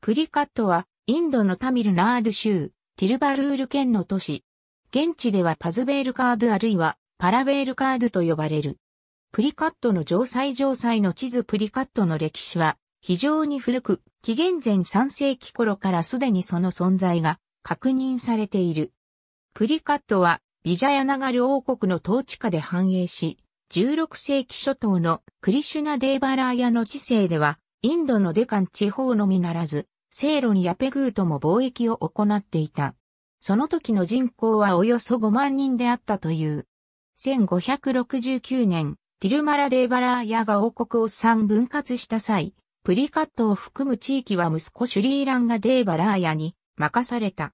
プリカットは、インドのタミルナード州、ティルバルール県の都市。現地ではパズベールカードあるいは、パラベールカードと呼ばれる。プリカットの城塞城塞の地図プリカットの歴史は、非常に古く、紀元前3世紀頃からすでにその存在が確認されている。プリカットは、ビジャヤナガル王国の統治下で繁栄し、16世紀初頭のクリシュナ・デーバラーヤの治世では、インドのデカン地方のみならず、セイロンやペグーとも貿易を行っていた。その時の人口はおよそ5万人であったという。1569年、ティルマラ・デーバラーヤが王国を3分割した際、プリカットを含む地域は息子シュリーランがデーバラーヤに任された。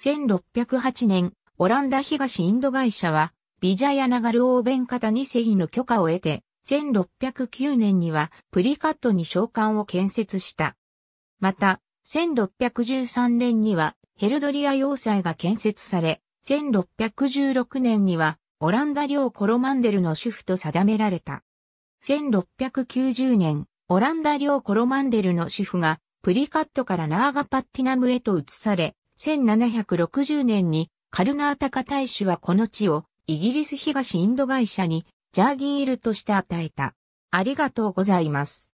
1608年、オランダ東インド会社は、ビジャヤナガルオーベン方2世の許可を得て、1609年にはプリカットに召喚を建設した。また、1613年にはヘルドリア要塞が建設され、1616年にはオランダ領コロマンデルの主婦と定められた。1690年、オランダ領コロマンデルの主婦がプリカットからナーガパッティナムへと移され、1760年にカルナータカ大使はこの地をイギリス東インド会社にジャーギールとして与えた。ありがとうございます。